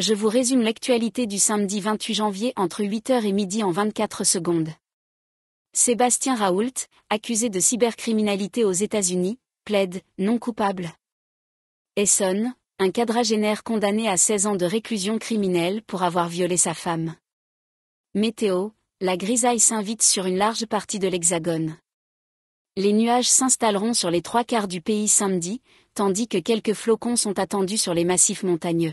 Je vous résume l'actualité du samedi 28 janvier entre 8h et midi en 24 secondes. Sébastien Raoult, accusé de cybercriminalité aux États-Unis, plaide non coupable. Esson, un quadragénaire condamné à 16 ans de réclusion criminelle pour avoir violé sa femme. Météo, la grisaille s'invite sur une large partie de l'Hexagone. Les nuages s'installeront sur les trois quarts du pays samedi, tandis que quelques flocons sont attendus sur les massifs montagneux.